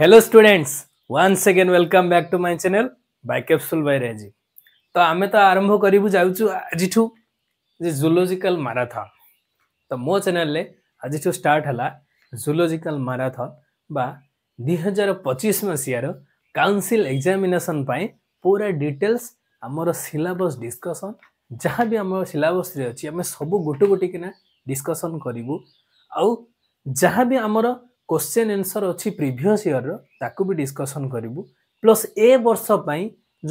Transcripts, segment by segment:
hello students once again welcome back to my channel by capsule by Raji ତ ଆମେ ତ ଆରମ୍ଭ କରିବୁ ଯାଉଛୁ ଆଜିଠୁ ଯେ ଜୁଲୋଜିକାଲ ମାରାଥନ୍ ତ ମୋ ଚ୍ୟାନେଲରେ ଆଜିଠୁ ଷ୍ଟାର୍ଟ ହେଲା ଜୁଲୋଜିକାଲ ମାରାଥନ୍ ବା ଦୁଇହଜାର ପଚିଶ ମସିହାର କାଉନସିଲ୍ ଏକ୍ଜାମିନେସନ୍ ପାଇଁ ପୁରା ଡିଟେଲ୍ସ ଆମର ସିଲାବସ୍ ଡିସ୍କସନ୍ ଯାହା ବି ଆମର ସିଲାବସ୍ରେ ଅଛି ଆମେ ସବୁ ଗୋଟେ ଗୋଟିକିନା ଡିସ୍କସନ୍ କରିବୁ ଆଉ ଯାହା ବି ଆମର क्वश्चेन एन्सर अरे प्रिभियस इयर ताकु भी डिस्कशन गरु प्लस ए वर्ष वर्षप्रै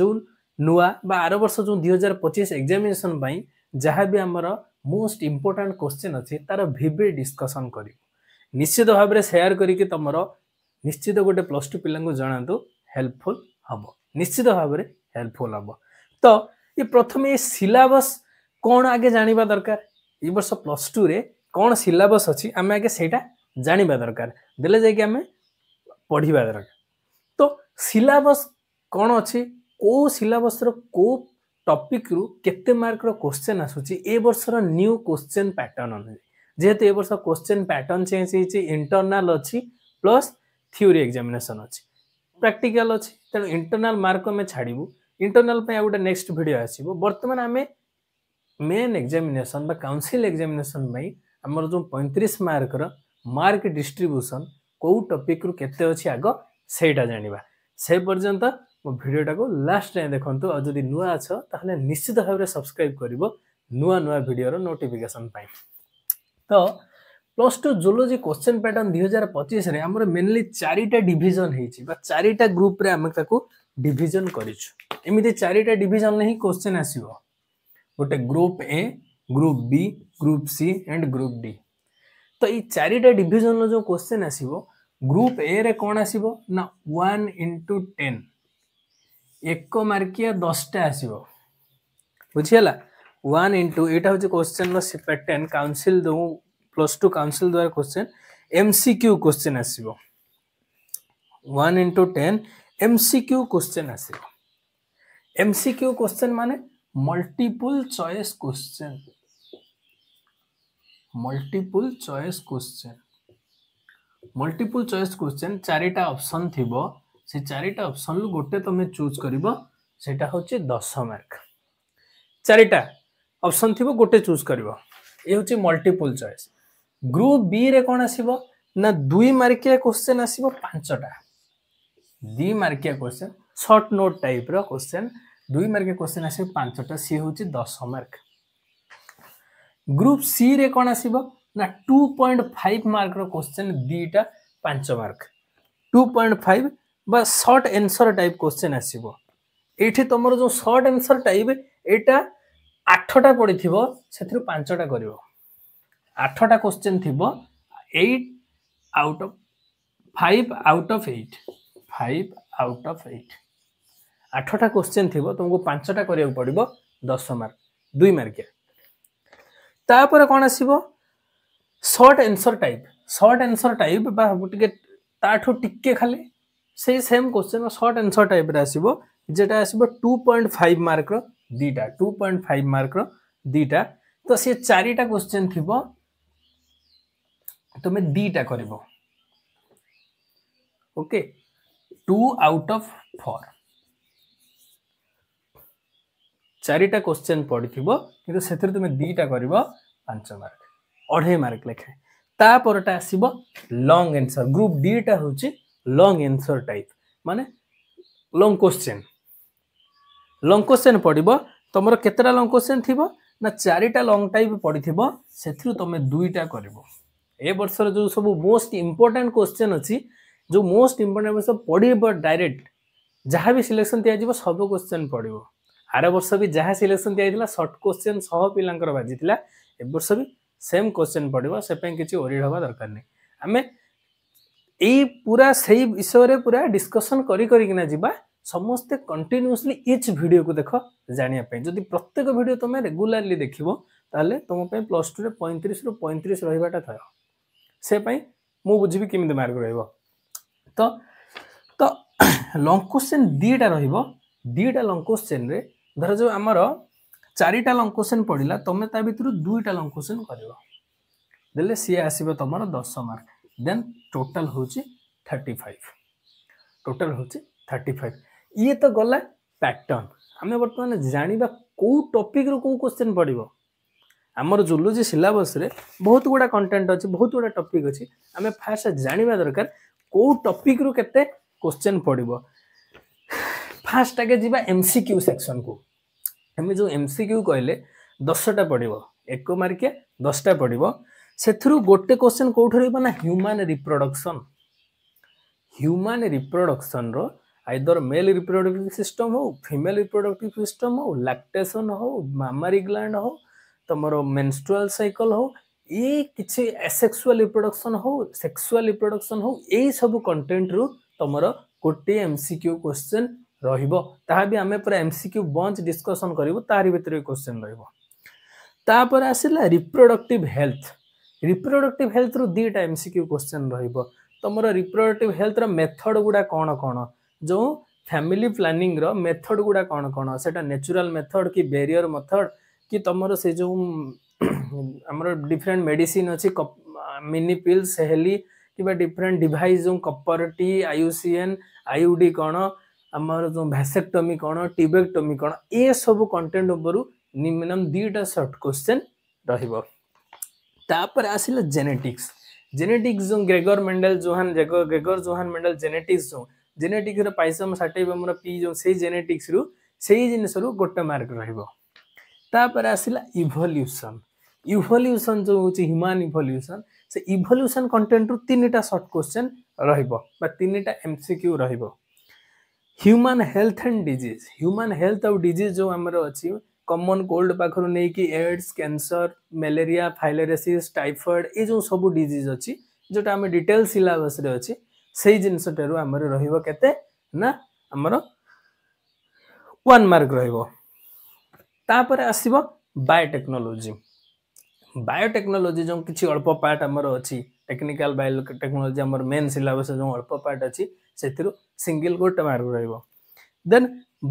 जुन नुवार्ष जुन दुई हजार पचिस एक्जामिनेसन पाइँ जहाँबि आम मोस्ट इम्पोर्टान्ट क्वेश्चन अछि तार भिवि डिस्कशन गरौँ निश्चित भावना शेयर करिके तमरो निश्चित गोटे प्लस 2 पहिला जानंतु हेल्पफुल हबो निश्चित भावना हेल्पफुल हबो तो त प्रथमे सिलेबस कोन आगे जानिबा दरकार ई वर्ष प्लस 2 रे कोन सिलेबस अछि हम आगे सेटा ଜାଣିବା ଦରକାର ଦେଲେ ଯାଇକି ଆମେ ପଢ଼ିବା ଦରକାର ତ ସିଲାବସ୍ କ'ଣ ଅଛି କେଉଁ ସିଲାବସ୍ର କେଉଁ ଟପିକ୍ରୁ କେତେ ମାର୍କର କୋଶ୍ଚେନ୍ ଆସୁଛି ଏ ବର୍ଷର ନ୍ୟୁ କୋଶ୍ଚେନ୍ ପ୍ୟାଟର୍ନ ଅନୁଯାୟୀ ଯେହେତୁ ଏ ବର୍ଷ କୋଶ୍ଚେନ୍ ପ୍ୟାଟର୍ନ ଚେଞ୍ଜ ହେଇଛି ଇଣ୍ଟରନାଲ୍ ଅଛି ପ୍ଲସ୍ ଥିଓରି ଏକ୍ଜାମିନେସନ୍ ଅଛି ପ୍ରାକ୍ଟିକାଲ୍ ଅଛି ତେଣୁ ଇଣ୍ଟରନାଲ୍ ମାର୍କ ଆମେ ଛାଡ଼ିବୁ ଇଣ୍ଟରନାଲ୍ ପାଇଁ ଆଉ ଗୋଟେ ନେକ୍ସଟ ଭିଡ଼ିଓ ଆସିବ ବର୍ତ୍ତମାନ ଆମେ ମେନ୍ ଏକ୍ଜାମିନେସନ୍ ବା କାଉନସିଲ୍ ଏକ୍ଜାମିନେସନ୍ ପାଇଁ ଆମର ଯେଉଁ ପଇଁତିରିଶ ମାର୍କର ମାର୍କ ଡିଷ୍ଟ୍ରିବ୍ୟୁସନ୍ କେଉଁ ଟପିକ୍ରୁ କେତେ ଅଛି ଆଗ ସେଇଟା ଜାଣିବା ସେ ପର୍ଯ୍ୟନ୍ତ ମୋ ଭିଡ଼ିଓଟାକୁ ଲାଷ୍ଟ ଯାଏଁ ଦେଖନ୍ତୁ ଆଉ ଯଦି ନୂଆ ଅଛ ତାହେଲେ ନିଶ୍ଚିତ ଭାବରେ ସବସ୍କ୍ରାଇବ୍ କରିବ ନୂଆ ନୂଆ ଭିଡ଼ିଓର ନୋଟିଫିକେସନ୍ ପାଇଁ ତ plus two zoology question pattern ଦୁଇ ହଜାର ପଚିଶରେ ଆମର ମେନଲି ଚାରିଟା ଡିଭିଜନ୍ ହେଇଛି ବା ଚାରିଟା ଗ୍ରୁପ୍ରେ ଆମେ ତାକୁ ଡିଭିଜନ୍ କରିଛୁ ଏମିତି ଚାରିଟା ଡିଭିଜନ୍ରେ ହିଁ କୋଶ୍ଚେନ୍ ଆସିବ ଗୋଟେ group A group B group C and group D ତ ଏଇ ଚାରିଟା ଡିଭିଜନର ଯେଉଁ କୋଶ୍ଚେନ୍ ଆସିବ ଗ୍ରୁପ୍ ଏରେ କ'ଣ ଆସିବ ନା ୱାନ୍ ଇଣ୍ଟୁ ଟେନ୍ ଏକ ମାର୍କିଆ ଦଶଟା ଆସିବ ବୁଝିହେଲା ୱାନ୍ ଇଣ୍ଟୁ ଏଇଟା ହେଉଛି କୋଶ୍ଚେନ୍ର ପ୍ୟାଟର୍ନ କାଉନସିଲ୍ ଦେଉ ପ୍ଲସ୍ ଟୁ କାଉନସିଲ୍ ଦ୍ୱାରା question M C Q question ଆସିବ one into ten M C Q question ଆସିବ ଏମ୍ ସି କ୍ୟୁ କୋଶ୍ଚେନ୍ ମାନେ multiple choice question multiple choice question multiple choice question ଚାରିଟା option ଥିବ ସେ ଚାରିଟା ଅପସନ୍ରୁ ଗୋଟେ ତୁମେ ଚୁଜ୍ କରିବ ସେଇଟା ହେଉଛି ଦଶ ମାର୍କ ଚାରିଟା ଅପସନ୍ ଥିବ ଗୋଟେ ଚୁଜ୍ କରିବ ଏ ହେଉଛି ମଲ୍ଟିପୁଲ ଚଏସ୍ ଗ୍ରୁପ୍ ବିରେ କ'ଣ ଆସିବ ନା ଦୁଇ ମାର୍କିଆ କ୍ୱେଶ୍ଚେନ୍ ଆସିବ ପାଞ୍ଚଟା ଦୁଇ ମାର୍କିଆ କ୍ୱେଶ୍ଚେନ୍ ସର୍ଟ ନୋଟ୍ ଟାଇପ୍ର କ୍ୱେଶ୍ଚେନ୍ ଦୁଇ ମାର୍କିଆ କ୍ୱେଶ୍ଚେନ୍ ଆସିବ ପାଞ୍ଚଟା ସିଏ ହେଉଛି ଦଶ ମାର୍କ ଗ୍ରୁପ୍ ସିରେ କ'ଣ ଆସିବ ନା ଟୁ ପଏଣ୍ଟ ଫାଇଭ୍ ମାର୍କର କୋଶ୍ଚେନ୍ ଦୁଇଟା ପାଞ୍ଚ ମାର୍କ ଟୁ ପଏଣ୍ଟ ଫାଇଭ୍ ବା ସର୍ଟ ଏନ୍ସର୍ ଟାଇପ୍ କୋଶ୍ଚେନ୍ ଆସିବ ଏଇଠି ତୁମର ଯେଉଁ ସର୍ଟ ଏନ୍ସର୍ ଟାଇପ୍ ଏଇଟା ଆଠଟା ପଡ଼ିଥିବ ସେଥିରୁ ପାଞ୍ଚଟା କରିବ ଆଠଟା କୋଶ୍ଚେନ୍ ଥିବ eight out of five out of eight five out of eight ଆଠଟା କୋଶ୍ଚେନ୍ ଥିବ ତୁମକୁ ପାଞ୍ଚଟା କରିବାକୁ ପଡ଼ିବ ଦଶ ମାର୍କ ଦୁଇ ମାର୍କିଆ ତାପରେ କ'ଣ ଆସିବ short answer type short answer type ବା ଟିକେ ତାଠୁ ଟିକେ ଖାଲି ସେଇ ସେମ୍ କୋଶ୍ଚିନ୍ର ସର୍ଟ ଆନ୍ସର୍ ଟାଇପ୍ରେ ଆସିବ যেটা আসব টু পয়েন্ট ফাইভ মার্কর দুইটা টু পয়েন্ট ফাইভ মার্কর দুইটা তো সে চারিটা কোশ্চেন থিব তুমি দুইটা করব okay two out of four চারিটা কোশ্চেন পড়িথিব কিন্তু ସେଥିରେ তুমি দুইটা করিব 5 মার্ক অঢ়াই মার্ক লেখে তাপরটা আসিব লং আনসার গ্রুপ ডিটা হচ্ছে লং আনসার টাইপ মানে লং কোশ্চেন লং কোশ্চেন পড়িব তোমার কেতটা লং কোশ্চেন থিব না চারিটা লং টাইপ পড়িথিব ସେଥିରୁ তুমি দুইটা করিব এ বর্ষর যে সব মোস্ট ইম্পর্টাট কোশ্চেন অছি যে মোস্ট ইম্পর্টাট সব পড়িব ডাইরেক্ট ଯାହା ବି ସିଲେକ୍ସନ୍ ଦିଆଯିବ ସବୁ କ୍ୱେଶ୍ଚନ୍ ପଡ଼ିବ ଆର ବର୍ଷ ବି ଯାହା ସିଲେକ୍ସନ୍ ଦିଆଯାଇଥିଲା ସର୍ଟ କୋଶ୍ଚିନ୍ ସହ ପିଲାଙ୍କର ବାଜିଥିଲା ଏ ବର୍ଷ ବି ସେମ୍ କୋଶ୍ଚିନ୍ ପଡ଼ିବ ସେ ପାଇଁ କିଛି ଓରିଡ଼ ହେବା ଦରକାର ନାହିଁ ଆମେ ଏଇ ପୁରା ସେଇ ବିଷୟରେ ପୁରା ଡିସ୍କସନ୍ କରି କରିକିନା ଯିବା ସମସ୍ତେ କଣ୍ଟିନ୍ୟୁସଲି ଇଚ୍ ଭିଡ଼ିଓକୁ ଦେଖ ଜାଣିବା ପାଇଁ ଯଦି ପ୍ରତ୍ୟେକ ଭିଡ଼ିଓ ତୁମେ ରେଗୁଲାରଲି ଦେଖିବ ତାହେଲେ ତୁମ ପାଇଁ ପ୍ଲସ୍ ଟୁରେ ପଇଁତିରିଶରୁ ପଇଁତିରିଶ ରହିବାଟା ଥୟ ସେ ପାଇଁ ମୁଁ ବୁଝିବି କେମିତି ମାର୍କ ରହିବ ତ ତ ଲଙ୍ଗ କୋଶ୍ଚିନ୍ ଦୁଇଟା ରହିବ ଦୁଇଟା ଲଙ୍ଗ କୋଶ୍ଚିନ୍ରେ ଧରାଯାଉ ଆମର ଚାରିଟା ଲଙ୍ଗ କୋଶ୍ଚିନ୍ ପଡ଼ିଲା ତମେ ତା ଭିତରୁ ଦୁଇଟା ଲଙ୍ଗ କୋଶ୍ଚିନ୍ କରିବ ଦେଲେ ସିଏ ଆସିବ ତମର ଦଶ ମାର୍କ ଦେନ୍ ଟୋଟାଲ୍ ହେଉଛି ଥାର୍ଟି ଫାଇଭ୍ ଟୋଟାଲ୍ ହେଉଛି ଥାର୍ଟି ଫାଇଭ୍ ଇଏ ତ ଗଲା ପ୍ୟାଟର୍ନ ଆମେ ବର୍ତ୍ତମାନ ଜାଣିବା କେଉଁ ଟପିକ୍ରୁ କେଉଁ କୋଶ୍ଚିନ୍ ପଡ଼ିବ ଆମର ଜୁଲୋଜି ସିଲାବସ୍ରେ ବହୁତ ଗୁଡ଼ା କଣ୍ଟେଣ୍ଟ ଅଛି ବହୁତ ଗୁଡ଼ା ଟପିକ୍ ଅଛି ଆମେ ଫାର୍ଷ୍ଟ ଜାଣିବା ଦରକାର କେଉଁ ଟପିକ୍ରୁ କେତେ କୋଶ୍ଚିନ୍ ପଡ଼ିବ ଫାଷ୍ଟ ଆଗେ ଯିବା ଏମ୍ ସି କ୍ୟୁ ସେକ୍ସନକୁ ଆମେ ଯେଉଁ ଏମ୍ ସି କ୍ୟୁ କହିଲେ ଦଶଟା ପଡ଼ିବ ଏକ ମାର୍କିଆ ଦଶଟା ପଡ଼ିବ ସେଥିରୁ ଗୋଟେ କ୍ୱେଶ୍ଚନ୍ କେଉଁଠି ରହିବ ନା ହ୍ୟୁମାନ ରିପ୍ରଡ଼କ୍ସନ୍ ହ୍ୟୁମାନ ରିପ୍ରଡ଼କ୍ସନ୍ର ଆଇଦର ମେଲ୍ ରିପ୍ରଡ଼କ୍ଟିଭ୍ ସିଷ୍ଟମ୍ ହଉ ଫିମେଲ୍ ରିପ୍ରଡ଼କ୍ଟିଭ୍ ସିଷ୍ଟମ୍ ହଉ ଲାକ୍ଟେସନ୍ ହଉ ମାମାରି ଗ୍ଲାଣ୍ଡ ହଉ ତୁମର ମେନ୍ଷ୍ଟ୍ରୁଆଲ୍ ସାଇକଲ୍ ହଉ ଏ କିଛି ଏସେକ୍ସୁଆଲ୍ ରିପ୍ରଡ଼କ୍ସନ୍ ହଉ ସେକ୍ସୁଆଲ୍ ରିପ୍ରଡ଼କ୍ସନ୍ ହଉ ଏଇ ସବୁ କଣ୍ଟେଣ୍ଟରୁ ତୁମର ଗୋଟିଏ ଏମ୍ ସି କ୍ୟୁ କ୍ୱେଶ୍ଚନ୍ रहे परा एमसिक्यु बञ्चकसन त question reproductive health reproductive health रु दुईटा एमसिक््यु कोचेन रहेको तम्र रिप्रोडक्टिव हेल्थ र मेथड गुडा कन् जो फ्यमिली प्लानिङ र मेथड गुडा सेटा नेचुरल मेथड की बैरियर मेथड जो तम्रो डिफरेंट मेडिसिन अनि मिनी पिल्स सेहलि कि डिफरेंट डिवाइस जो कपर टी आईयूडी आइडि ଆମର ଯେଉଁ ଭ୍ୟାସେକ୍ଟମି କ'ଣ ଟିବେକ୍ଟମି କ'ଣ ଏସବୁ କଣ୍ଟେଣ୍ଟ ଉପରୁ ମିନିମମ୍ ଦୁଇଟା ସର୍ଟ କ୍ୱେଶ୍ଚେନ୍ ରହିବ ତାପରେ ଆସିଲା ଜେନେଟିକ୍ସ ଜେନେଟିକ୍ସ ଯେଉଁ Gregor Mendel Johann Gregor Johann Mendel genetics ଯେଉଁ ଜେନେଟିକ୍ସର ପାଇସମ ଷାଠିଏ ଆମର ପି ଯେଉଁ ସେଇ ଜେନେଟିକ୍ସରୁ ସେଇ ଜିନିଷରୁ ଗୋଟେ ମାର୍କ ରହିବ ତାପରେ ଆସିଲା ଇଭଲ୍ୟୁସନ୍ ଇଭଲ୍ୟୁସନ୍ ଯେଉଁ ହେଉଛି ହ୍ୟୁମାନ ଇଭଲ୍ୟୁସନ୍ ସେ ଇଭଲ୍ୟୁସନ୍ କଣ୍ଟେଣ୍ଟରୁ ତିନିଟା ସର୍ଟ କ୍ୱେଶ୍ଚେନ୍ ରହିବ ବା ତିନିଟା ଏମ୍ ସି କ୍ୟୁ ରହିବ human health and disease human health ଆଉ ଡିଜିଜ୍ ଯେଉଁ ଆମର ଅଛି କମନ୍ କୋଲ୍ଡ ପାଖରୁ ନେଇକି AIDS cancer malaria filariasis typhoid ଏ ଯେଉଁ ସବୁ ଡିଜିଜ୍ ଅଛି ଯେଉଁଟା ଆମେ ଡିଟେଲ ସିଲାବସ୍ରେ ଅଛି ସେଇ ଜିନିଷଟାରୁ ଆମର ରହିବ କେତେ ନା ଆମର ୱାନ୍ ମାର୍କ ରହିବ ତାପରେ ଆସିବ ବାୟୋଟେକ୍ନୋଲୋଜି ବାୟୋଟେକ୍ନୋଲୋଜି ଯେଉଁ କିଛି ଅଳ୍ପ ପାର୍ଟ ଆମର ଅଛି ଟେକ୍ନିକାଲ ବାୟୋ ଟେକ୍ନୋଲୋଜି ଆମର ମେନ୍ ସିଲାବସ୍ ଯେଉଁ ଅଳ୍ପ ପାର୍ଟ ଅଛି ସେଥିରୁ ସିଙ୍ଗିଲ୍ ଗୋଟେ ମାର୍କ ରହିବ ଦେନ୍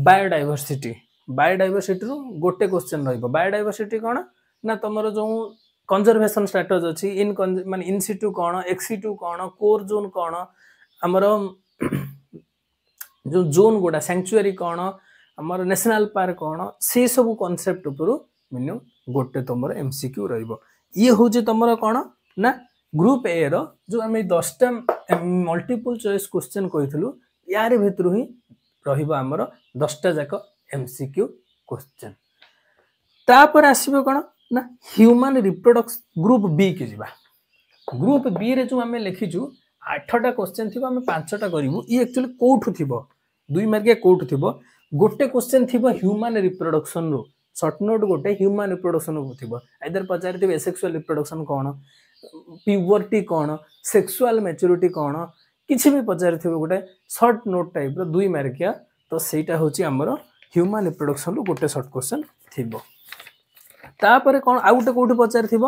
ବାୟୋଡାଇଭର୍ସିଟି ବାୟୋଡାଇଭର୍ସିଟିରୁ ଗୋଟେ କ୍ୱେଶ୍ଚନ୍ ରହିବ ବାୟୋଡାଇଭର୍ସିଟି କ'ଣ ନା ତମର ଯେଉଁ କଞ୍ଜରଭେସନ୍ ଷ୍ଟ୍ରାଟେଜି ଅଛି ଇନ୍ ମାନେ ଇନ୍ସିଟୁ କ'ଣ ଏକ୍ସିଟୁ କ'ଣ କୋର୍ ଜୋନ୍ କ'ଣ ଆମର ଯେଉଁ ଜୋନ୍ ଗୁଡ଼ା ସାଙ୍କ୍ଚୁଆରୀ କ'ଣ ଆମର ନ୍ୟାସନାଲ୍ ପାର୍କ କ'ଣ ସେସବୁ କନସେପ୍ଟ ଉପରୁ ମିନିମମ୍ ଗୋଟେ ତୁମର ଏମ୍ ସି କ୍ୟୁ ରହିବ ଇଏ ହେଉଛି ତୁମର କ'ଣ ନା ଗ୍ରୁପ୍ ଏର ଯେଉଁ ଆମେ ଦଶଟା ମଲ୍ଟିପୁଲ୍ ଚଏସ୍ କୋଶ୍ଚିନ୍ କହିଥିଲୁ ୟାରି ଭିତରୁ ହିଁ ରହିବ ଆମର ଦଶଟା ଯାକ ଏମ୍ ସି କ୍ୟୁ କୋଶ୍ଚିନ୍ ତାପରେ ଆସିବ କ'ଣ ନା ହ୍ୟୁମାନ ରିପ୍ରୋଡକ୍ସ ଗ୍ରୁପ୍ ବି କି ଯିବା ଗ୍ରୁପ୍ ବିରେ ଯେଉଁ ଆମେ ଲେଖିଛୁ ଆଠଟା କୋଶ୍ଚିନ୍ ଥିବ ଆମେ ପାଞ୍ଚଟା କରିବୁ ଇଏ ଆକ୍ଚୁଆଲି କେଉଁଠୁ ଥିବ ଦୁଇ ମାର୍କିଆ କେଉଁଠୁ ଥିବ ଗୋଟେ କୋଶ୍ଚିନ୍ ଥିବ ହ୍ୟୁମାନ ରିପ୍ରୋଡକ୍ସନ୍ରୁ ସର୍ଟ ନୋଟ୍ ଗୋଟେ ହ୍ୟୁମାନ ରିପ୍ରୋଡକ୍ସନ୍ ଥିବ ଆଇଦର ପଚାରିଥିବେ ଏସେକ୍ସୁଆଲ ରିପ୍ରୋଡକ୍ସନ୍ କ'ଣ ପିଓରିଟି କ'ଣ ସେକ୍ସୁଆଲ୍ ମ୍ୟାଚୁରିଟି କ'ଣ କିଛି ବି ପଚାରିଥିବ ଗୋଟେ ସର୍ଟ ନୋଟ୍ ଟାଇପ୍ର ଦୁଇ ମାର୍କିଆ ତ ସେଇଟା ହେଉଛି ଆମର ହ୍ୟୁମାନ୍ ରିପ୍ରଡ଼କ୍ସନ୍ରୁ ଗୋଟେ ସର୍ଟ କ୍ୱେଶ୍ଚନ୍ ଥିବ ତାପରେ କ'ଣ ଆଉ ଗୋଟେ କେଉଁଠି ପଚାରିଥିବ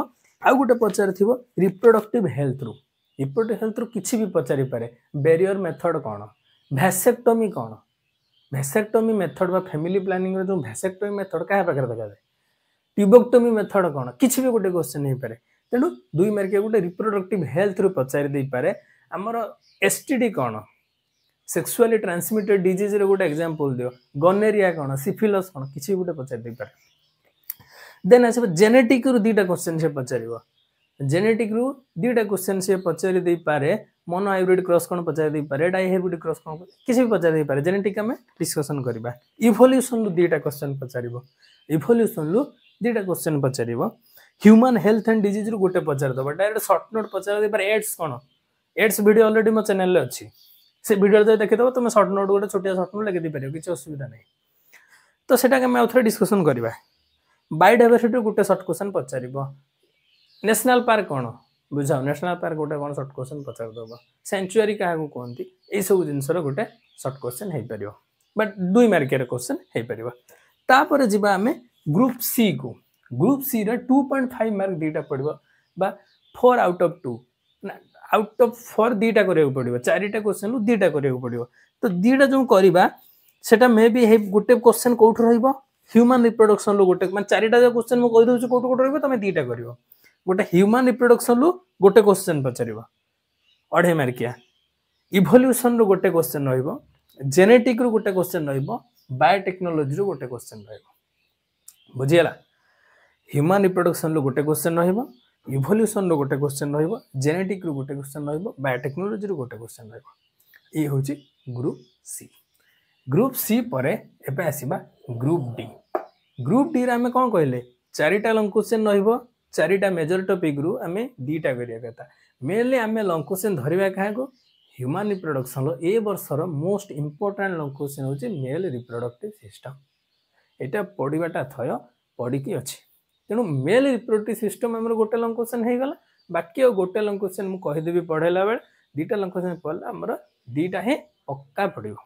ଆଉ ଗୋଟେ ପଚାରିଥିବ ରିପ୍ରୋଡକ୍ଟିଭ୍ ହେଲ୍ଥରୁ ରିପ୍ରୋଡକ୍ଟିଭ୍ ହେଲ୍ଥରୁ କିଛି ବି ପଚାରିପାରେ ବ୍ୟାରିୟର ମେଥଡ଼ କ'ଣ ଭ୍ୟାସେକ୍ଟୋମି କ'ଣ ଭ୍ୟାସେକ୍ଟୋମି ମେଥଡ଼ ବା ଫ୍ୟାମିଲି ପ୍ଲାନିଂର ଯେଉଁ ଭ୍ୟାସେକ୍ଟୋମି ମେଥଡ଼ କାହା ପାଖରେ ଦେଖାଯାଏ ଟ୍ୟୁବୋକ୍ଟୋମି ମେଥଡ଼ କ'ଣ କିଛି ବି ଗୋଟେ କ୍ୱେଶ୍ଚନ୍ ହେଇପାରେ ତେଣୁ ଦୁଇ ମାର୍କିଆ ଗୋଟେ ରିପ୍ରୋଡକ୍ଟିଭ୍ ହେଲ୍ଥରୁ ପଚାରି ଦେଇପାରେ ଆମର ଏସ୍ ଟି ଡି କ'ଣ ସେକ୍ସୁଆଲି ଟ୍ରାନ୍ସମିଟେଡ୍ ଡିଜିଜ୍ର ଗୋଟେ ଏକ୍ଜାମ୍ପଲ୍ ଦିଅ ଗନେରିଆ କ'ଣ ସିଫିଲସ୍ କ'ଣ କିଛି ଗୋଟେ ପଚାରି ଦେଇପାରେ ଦେନ୍ ଆସିବ ଜେନେଟିକ୍ରୁ ଦୁଇଟା କ୍ୱେଶ୍ଚନ୍ ସେ ପଚାରିବ ଜେନେଟିକ୍ରୁ ଦୁଇଟା କ୍ୱେଶ୍ଚନ୍ ସେ ପଚାରି ଦେଇପାରେ ମନୋ ହାଇବ୍ରିଡ୍ କ୍ରସ୍ କ'ଣ ପଚାରି ଦେଇପାରେ ଡାଇ ହାଇବ୍ରିଡ୍ କ୍ରସ୍ କ'ଣ କିଛି ବି ପଚାରି ଦେଇପାରେ ଜେନେଟିକ୍ ଆମେ ଡିସ୍କସନ୍ କରିବା ଇଭଲ୍ୟୁସନ୍ରୁ ଦୁଇଟା କ୍ୱେଶ୍ଚନ୍ ପଚାରିବ ଇଭଲ୍ୟୁସନ୍ରୁ ଦୁଇଟା କ୍ୱେଶ୍ଚନ୍ ପଚାରିବ ह्यूमन हेल्थ एंड डिजीज रु गोटे पचार दबा डायरेक्ट सर्ट नोट पचार दे पर एड्स कौन एड्स भिड अलरेडी मो चेल अच्छी से भिडियो जब देखीदेव तुम सर्ट नोट गोटे छोटिया सर्ट नोट पार किसी असुविधा नहीं तो सीटा आम आउ थे डिस्कसन करवा बायोडाइवर्सीटी गोटे सर्ट क्वेश्चन पचार नेशनाल पार्क कौन बुझाओ नेशनल पार्क गोटे कौन सर्ट क्वेश्चन पचार दब सेचुरी क्या कहते यही सब जिनस गोटे सर्ट क्वेश्चन हो पार बट दुई मार्के क्वेश्चन हो पार जामें ग्रुप सी को ଗ୍ରୁପ୍ ସିର ଟୁ ପଏଣ୍ଟ ଫାଇଭ୍ ମାର୍କ ଦୁଇଟା ପଡ଼ିବ ବା ଫୋର୍ ଆଉଟ୍ ଅଫ୍ ଟୁ ନା ଆଉଟ୍ ଅଫ୍ ଫୋର୍ ଦୁଇଟା କରିବାକୁ ପଡ଼ିବ ଚାରିଟା କୋଶ୍ଚିନ୍ରୁ ଦୁଇଟା କରିବାକୁ ପଡ଼ିବ ତ ଦୁଇଟା ଯେଉଁ କରିବା ସେଟା ମେ ବି ହେଇ ଗୋଟେ କୋଶ୍ଚିନ୍ କେଉଁଠୁ ରହିବ ହ୍ୟୁମାନ୍ ରିପ୍ରଡକ୍ସନ୍ରୁ ଗୋଟେ ମାନେ ଚାରିଟା ଯେଉଁ କୋଶ୍ଚିନ୍ ମୁଁ କହିଦେଉଛି କେଉଁଠୁ କେଉଁଠୁ ରହିବ ତୁମେ ଦୁଇଟା କରିବ ଗୋଟେ ହ୍ୟୁମାନ୍ ରିପ୍ରଡକ୍ସନ୍ରୁ ଗୋଟେ କୋଶ୍ଚିନ୍ ପଚାରିବ ଅଢ଼େଇ ମାର୍କିଆ ଇଭଲ୍ୟୁସନ୍ରୁ ଗୋଟେ କୋଶ୍ଚିନ୍ ରହିବ ଜେନେଟିକ୍ରୁ ଗୋଟେ କୋଶ୍ଚିନ୍ ରହିବ ବାୟୋଟେକ୍ନୋଲୋଜିରୁ ଗୋଟେ କୋଶ୍ଚିନ୍ ରହିବ ବୁଝିଗଲା ହ୍ୟୁମାନ୍ ରିପ୍ରଡକ୍ସନ୍ରୁ ଗୋଟେ କ୍ୱେଶ୍ଚନ୍ ରହିବ ଇଭଲ୍ୟୁସନ୍ରୁ ଗୋଟେ କ୍ୱେଶ୍ଚନ୍ ରହିବ ଜେନେଟିକ୍ରୁ ଗୋଟେ କ୍ୱେଶ୍ଚନ୍ ରହିବ ବାୟୋଟେକ୍ନୋଲୋଜିରୁ ଗୋଟେ କ୍ୱେଶ୍ଚନ୍ ରହିବ ଏ ହେଉଛି ଗ୍ରୁପ୍ ସି ଗ୍ରୁପ୍ ସି ପରେ ଏବେ ଆସିବା ଗ୍ରୁପ୍ ଡି ଗ୍ରୁପ୍ ଡିରେ ଆମେ କ'ଣ କହିଲେ ଚାରିଟା ଲଙ୍ଗ କ୍ୱେଶ୍ଚନ୍ ରହିବ ଚାରିଟା ମେଜର ଟପିକ୍ରୁ ଆମେ ଦୁଇଟା କରିବା କଥା ମେନଲି ଆମେ ଲଙ୍ଗ କ୍ୱେଶ୍ଚନ୍ ଧରିବା କାହାକୁ ହ୍ୟୁମାନ୍ ରିପ୍ରଡକ୍ସନ୍ର ଏ ବର୍ଷର ମୋଷ୍ଟ ଇମ୍ପୋର୍ଟାଣ୍ଟ ଲଙ୍ଗ କ୍ୱେଶ୍ଚନ୍ ହେଉଛି ମେଲ୍ ରିପ୍ରଡକ୍ଟିଭ୍ ସିଷ୍ଟମ୍ ଏଇଟା ପଢ଼ିବାଟା ଥୟ ପଡ଼ିକି ଅଛି ତେଣୁ ମେଲ୍ ରିପ୍ରୋଡକ୍ଟିଭ୍ ସିଷ୍ଟମ୍ ଆମର ଗୋଟେ ଲଙ୍ଗ କ୍ୱେଶ୍ଚନ୍ ହେଇଗଲା ବାକି ଆଉ ଗୋଟେ ଲଙ୍ଗ କ୍ୱେଶ୍ଚନ୍ ମୁଁ କହିଦେବି ପଢ଼େଇଲା ବେଳେ ଦୁଇଟା ଲଙ୍ଗ କ୍ୱେଶ୍ଚନ୍ ପଢ଼ିଲେ ଆମର ଦୁଇଟା ହିଁ ପକ୍କା ପଡ଼ିବ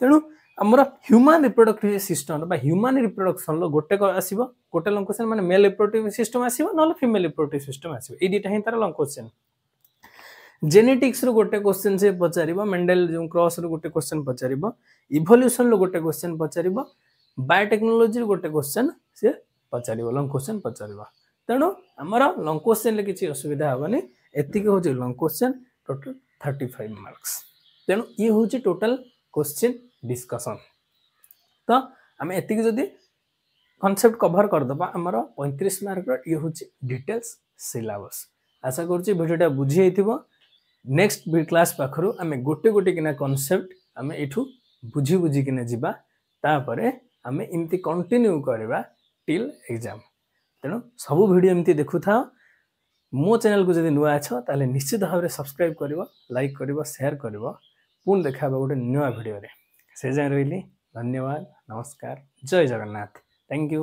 ତେଣୁ ଆମର ହ୍ୟୁମାନ ରିପ୍ରୋଡକ୍ଟିଭ୍ ସିଷ୍ଟମ୍ ବା ହ୍ୟୁମାନ ରିପ୍ରୋଡକ୍ସନ୍ର ଗୋଟେ ଆସିବ ଗୋଟେ ଲଙ୍ଗ କ୍ୱେଶ୍ଚନ୍ ମାନେ ମେଲ୍ ରିପ୍ରୋଡକ୍ଟିଭ୍ ସିଷ୍ଟମ୍ ଆସିବ ନହେଲେ ଫିମେଲ୍ ରିପ୍ରୋଡକ୍ଟିଭ୍ ସିଷ୍ଟମ୍ ଆସିବ ଏଇ ଦୁଇଟା ହିଁ ତାର ଲଙ୍ଗ କ୍ୱେଶ୍ଚନ୍ ଜେନେଟିକ୍ସରୁ ଗୋଟେ କ୍ୱେଶ୍ଚନ୍ ସେ ପଚାରିବ ମେଣ୍ଡେଲ ଯେଉଁ କ୍ରସ୍ରୁ ଗୋଟେ କ୍ୱେଶ୍ଚନ୍ ପଚାରିବ ଇଭଲ୍ୟୁସନ୍ରୁ ଗୋଟେ କ୍ୱେଶ୍ଚନ୍ ପଚାରିବ ବାୟୋଟେକ୍ନୋଲୋଜିରୁ ଗୋଟେ କ୍ୱେଶ୍ଚନ୍ ସେ ପଚାରିବ ଲଙ୍ଗ କ୍ୱେଶ୍ଚନ୍ ପଚାରିବ ତେଣୁ ଆମର ଲଙ୍ଗ କ୍ୱେଶ୍ଚନ୍ରେ କିଛି ଅସୁବିଧା ହେବନି ଏତିକି ହେଉଛି long question total thirty five marks ତେଣୁ ଇଏ ହେଉଛି ଟୋଟାଲ୍ କ୍ୱେଶ୍ଚିନ୍ ଡିସ୍କସନ୍ ତ ଆମେ ଏତିକି ଯଦି କନସେପ୍ଟ କଭର କରିଦେବା ଆମର ପଇଁତିରିଶ ମାର୍କର ଇଏ ହେଉଛି ଡିଟେଲ୍ସ ସିଲାବସ୍ ଆଶା କରୁଛି ଭିଡ଼ିଓଟା ବୁଝି ହେଇଥିବ ନେକ୍ସଟ କ୍ଲାସ୍ ପାଖରୁ ଆମେ ଗୋଟେ ଗୋଟେ କିନା କନସେପ୍ଟ ଆମେ ଏଠୁ ବୁଝି ବୁଝିକିନା ଯିବା ତାପରେ ଆମେ ଏମିତି କଣ୍ଟିନ୍ୟୁ କରିବା ଟିଲ୍ ଏକ୍ଜାମ୍ ତେଣୁ ସବୁ ଭିଡ଼ିଓ ଏମିତି ଦେଖୁଥାଅ ମୋ ଚ୍ୟାନେଲ୍କୁ ଯଦି ନୂଆ ଅଛ ତାହେଲେ ନିଶ୍ଚିତ ଭାବରେ ସବସ୍କ୍ରାଇବ୍ କରିବ ଲାଇକ୍ କରିବ ସେୟାର କରିବ ପୁଣି ଦେଖା ହେବ ଗୋଟେ ନୂଆ ଭିଡ଼ିଓରେ ସେ ଯାଏଁ ରହିଲି ଧନ୍ୟବାଦ ନମସ୍କାର ଜୟ ଜଗନ୍ନାଥ ଥ୍ୟାଙ୍କ ୟୁ